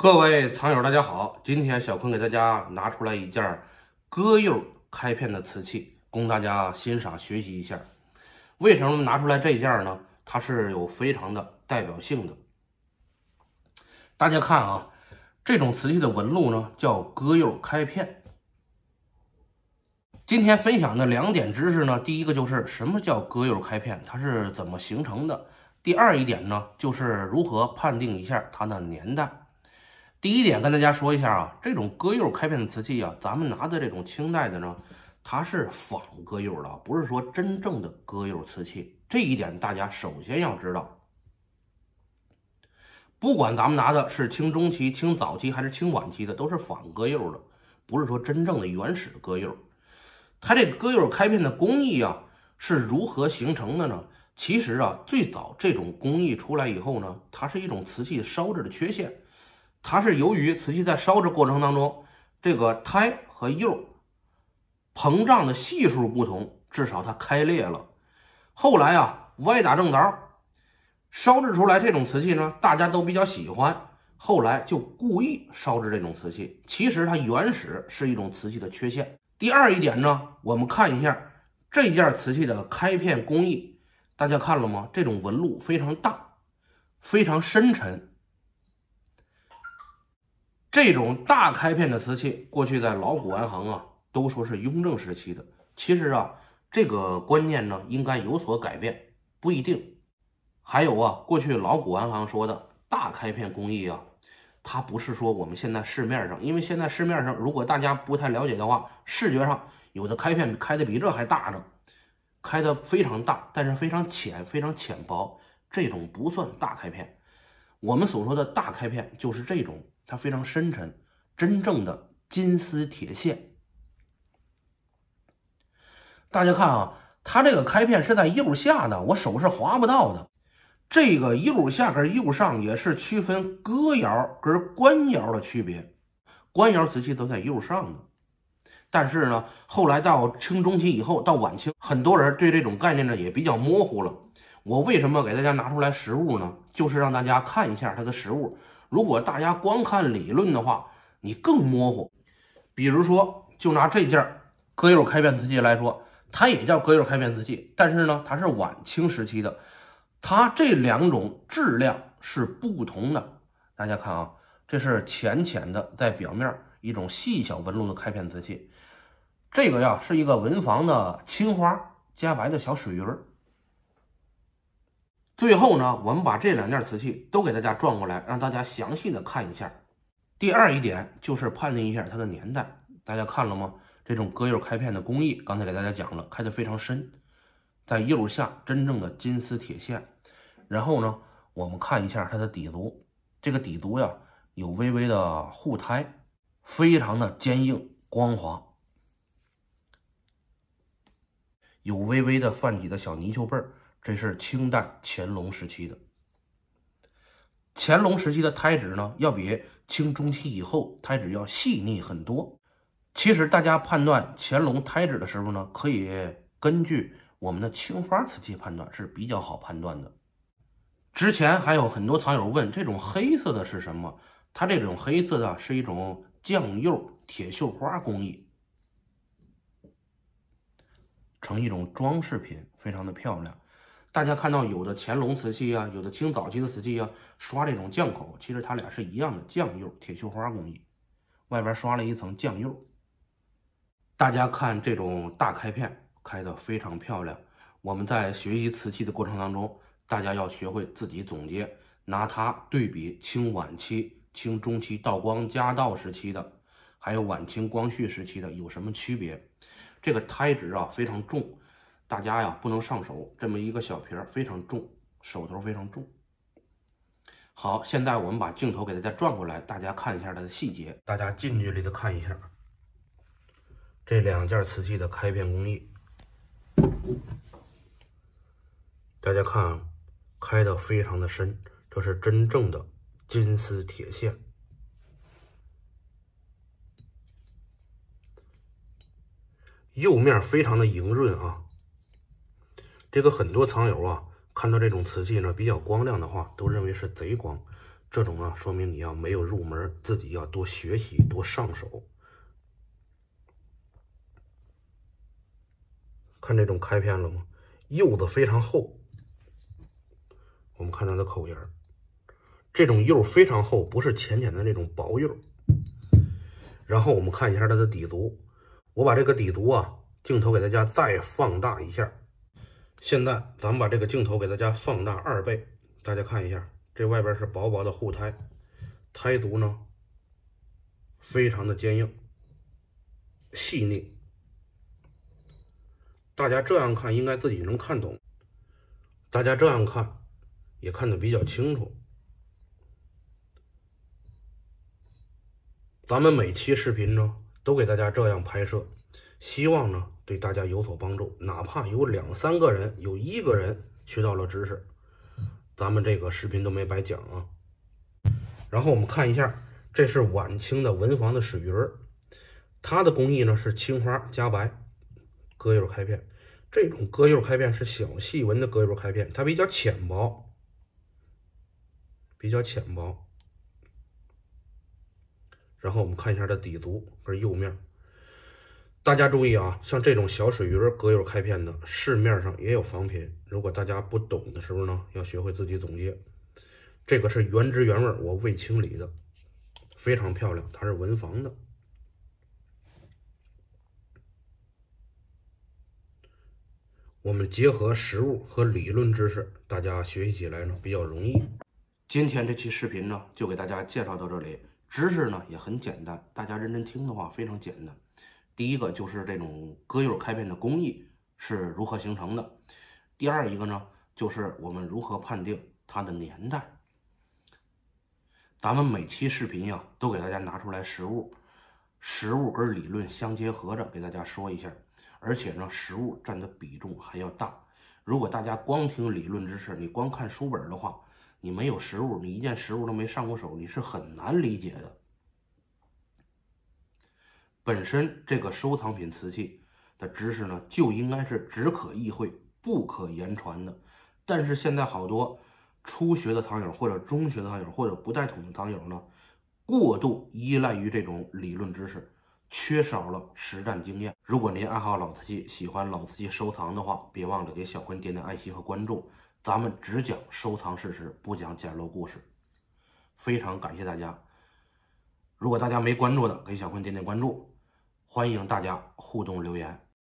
各位藏友，大家好！今天小坤给大家拿出来一件歌釉开片的瓷器，供大家欣赏学习一下。为什么拿出来这件呢？它是有非常的代表性的。大家看啊，这种瓷器的纹路呢叫歌釉开片。今天分享的两点知识呢，第一个就是什么叫歌釉开片，它是怎么形成的；第二一点呢，就是如何判定一下它的年代。第一点跟大家说一下啊，这种割釉开片的瓷器啊，咱们拿的这种清代的呢，它是仿割釉的，不是说真正的割釉瓷器。这一点大家首先要知道。不管咱们拿的是清中期、清早期还是清晚期的，都是仿割釉的，不是说真正的原始割釉。它这割釉开片的工艺啊，是如何形成的呢？其实啊，最早这种工艺出来以后呢，它是一种瓷器烧制的缺陷。它是由于瓷器在烧制过程当中，这个胎和釉膨胀的系数不同，至少它开裂了。后来啊，歪打正着，烧制出来这种瓷器呢，大家都比较喜欢。后来就故意烧制这种瓷器，其实它原始是一种瓷器的缺陷。第二一点呢，我们看一下这件瓷器的开片工艺，大家看了吗？这种纹路非常大，非常深沉。这种大开片的瓷器，过去在老古玩行啊，都说是雍正时期的。其实啊，这个观念呢，应该有所改变，不一定。还有啊，过去老古玩行说的大开片工艺啊，它不是说我们现在市面上，因为现在市面上，如果大家不太了解的话，视觉上有的开片开的比这还大呢，开的非常大，但是非常浅，非常浅薄，这种不算大开片。我们所说的“大开片”就是这种。它非常深沉，真正的金丝铁线。大家看啊，它这个开片是在釉下的，我手是划不到的。这个釉下跟釉上也是区分哥窑跟官窑的区别。官窑瓷器都在釉上的，但是呢，后来到清中期以后，到晚清，很多人对这种概念呢也比较模糊了。我为什么给大家拿出来实物呢？就是让大家看一下它的实物。如果大家光看理论的话，你更模糊。比如说，就拿这件哥釉开片瓷器来说，它也叫哥釉开片瓷器，但是呢，它是晚清时期的，它这两种质量是不同的。大家看啊，这是浅浅的，在表面一种细小纹路的开片瓷器，这个呀是一个文房的青花加白的小水鱼儿。最后呢，我们把这两件瓷器都给大家转过来，让大家详细的看一下。第二一点就是判定一下它的年代，大家看了吗？这种割釉开片的工艺，刚才给大家讲了，开的非常深，在釉下真正的金丝铁线。然后呢，我们看一下它的底足，这个底足呀有微微的护胎，非常的坚硬光滑，有微微的泛起的小泥鳅背儿。这是清代乾隆时期的，乾隆时期的胎质呢，要比清中期以后胎质要细腻很多。其实大家判断乾隆胎质的时候呢，可以根据我们的青花瓷器判断，是比较好判断的。之前还有很多藏友问这种黑色的是什么？它这种黑色的是一种酱釉铁锈花工艺，成一种装饰品，非常的漂亮。大家看到有的乾隆瓷器啊，有的清早期的瓷器啊，刷这种酱口，其实它俩是一样的酱釉铁锈花工艺，外边刷了一层酱釉。大家看这种大开片开的非常漂亮。我们在学习瓷器的过程当中，大家要学会自己总结，拿它对比清晚期、清中期、道光、嘉道时期的，还有晚清光绪时期的有什么区别？这个胎质啊非常重。大家呀，不能上手，这么一个小瓶儿非常重，手头非常重。好，现在我们把镜头给大家转过来，大家看一下它的细节，大家近距离的看一下这两件瓷器的开片工艺。大家看，开的非常的深，这是真正的金丝铁线，釉面非常的莹润啊。这个很多藏友啊，看到这种瓷器呢比较光亮的话，都认为是贼光。这种呢，说明你要没有入门，自己要多学习，多上手。看这种开片了吗？釉子非常厚。我们看它的口沿，这种釉非常厚，不是浅浅的那种薄釉。然后我们看一下它的底足，我把这个底足啊镜头给大家再放大一下。现在咱们把这个镜头给大家放大二倍，大家看一下，这外边是薄薄的护胎，胎足呢非常的坚硬、细腻。大家这样看应该自己能看懂，大家这样看也看得比较清楚。咱们每期视频呢都给大家这样拍摄，希望呢。对大家有所帮助，哪怕有两三个人，有一个人学到了知识，咱们这个视频都没白讲啊。然后我们看一下，这是晚清的文房的水儿，它的工艺呢是青花加白，割釉开片。这种割釉开片是小细纹的割釉开片，它比较浅薄，比较浅薄。然后我们看一下它底足跟釉面。大家注意啊，像这种小水鱼隔油开片的，市面上也有仿品。如果大家不懂的时候呢，要学会自己总结。这个是原汁原味，我未清理的，非常漂亮。它是文房的。我们结合实物和理论知识，大家学习起来呢比较容易。今天这期视频呢就给大家介绍到这里，知识呢也很简单，大家认真听的话非常简单。第一个就是这种割釉开片的工艺是如何形成的，第二一个呢，就是我们如何判定它的年代。咱们每期视频呀，都给大家拿出来实物，实物跟理论相结合着给大家说一下，而且呢，实物占的比重还要大。如果大家光听理论知识，你光看书本的话，你没有实物，你一件实物都没上过手，你是很难理解的。本身这个收藏品瓷器的知识呢，就应该是只可意会不可言传的。但是现在好多初学的藏友或者中学的藏友或者不带桶的藏友呢，过度依赖于这种理论知识，缺少了实战经验。如果您爱好老瓷器，喜欢老瓷器收藏的话，别忘了给小坤点点爱心和关注。咱们只讲收藏事实，不讲简陋故事。非常感谢大家。如果大家没关注的，给小坤点点关注。欢迎大家互动留言。